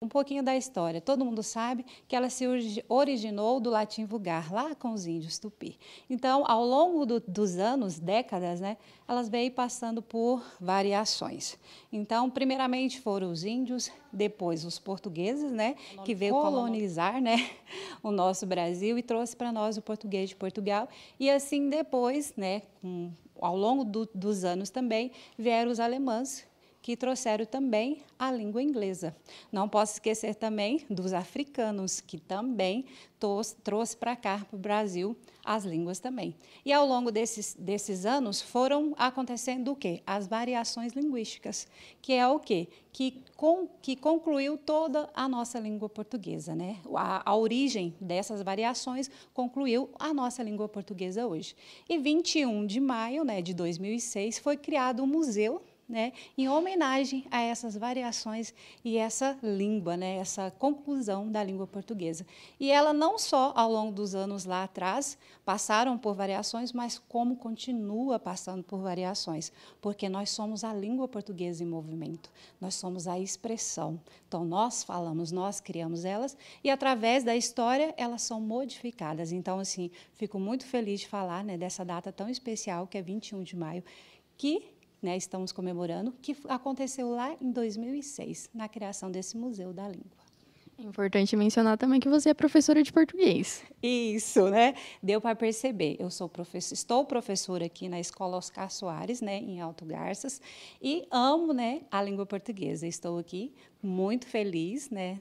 Um pouquinho da história. Todo mundo sabe que ela se originou do latim vulgar, lá com os índios tupi. Então, ao longo do, dos anos, décadas, né, elas veio passando por variações. Então, primeiramente foram os índios, depois os portugueses, né, que veio colonizar né, o nosso Brasil e trouxe para nós o português de Portugal. E assim depois, né, com, ao longo do, dos anos também, vieram os alemães, que trouxeram também a língua inglesa. Não posso esquecer também dos africanos, que também trouxe para cá, para o Brasil, as línguas também. E ao longo desses, desses anos foram acontecendo o quê? As variações linguísticas, que é o quê? Que, que concluiu toda a nossa língua portuguesa, né? A, a origem dessas variações concluiu a nossa língua portuguesa hoje. E 21 de maio né, de 2006 foi criado o Museu né, em homenagem a essas variações e essa língua, né, essa conclusão da língua portuguesa. E ela não só ao longo dos anos lá atrás passaram por variações, mas como continua passando por variações, porque nós somos a língua portuguesa em movimento, nós somos a expressão. Então nós falamos, nós criamos elas e através da história elas são modificadas. Então assim, fico muito feliz de falar, né, dessa data tão especial que é 21 de maio, que né, estamos comemorando, que aconteceu lá em 2006, na criação desse Museu da Língua. É importante mencionar também que você é professora de português. Isso, né? Deu para perceber. Eu sou professor, estou professora aqui na Escola Oscar Soares, né, em Alto Garças, e amo, né, a língua portuguesa. Estou aqui muito feliz, né,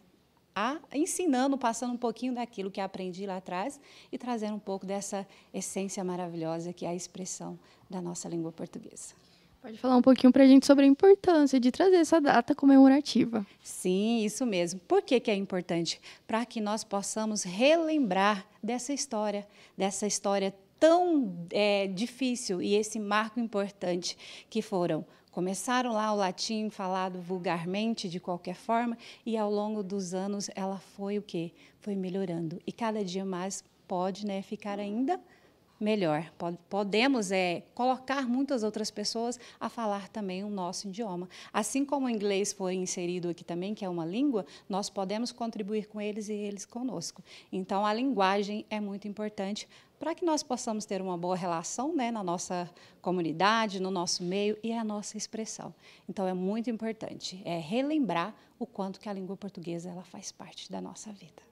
a, ensinando, passando um pouquinho daquilo que aprendi lá atrás e trazendo um pouco dessa essência maravilhosa que é a expressão da nossa língua portuguesa. Pode falar um pouquinho para a gente sobre a importância de trazer essa data comemorativa. Sim, isso mesmo. Por que, que é importante? Para que nós possamos relembrar dessa história, dessa história tão é, difícil e esse marco importante que foram Começaram lá o latim falado vulgarmente, de qualquer forma, e ao longo dos anos ela foi o quê? Foi melhorando. E cada dia mais pode né, ficar ainda melhor melhor. Podemos é, colocar muitas outras pessoas a falar também o nosso idioma. Assim como o inglês foi inserido aqui também, que é uma língua, nós podemos contribuir com eles e eles conosco. Então, a linguagem é muito importante para que nós possamos ter uma boa relação né, na nossa comunidade, no nosso meio e a nossa expressão. Então, é muito importante é relembrar o quanto que a língua portuguesa ela faz parte da nossa vida.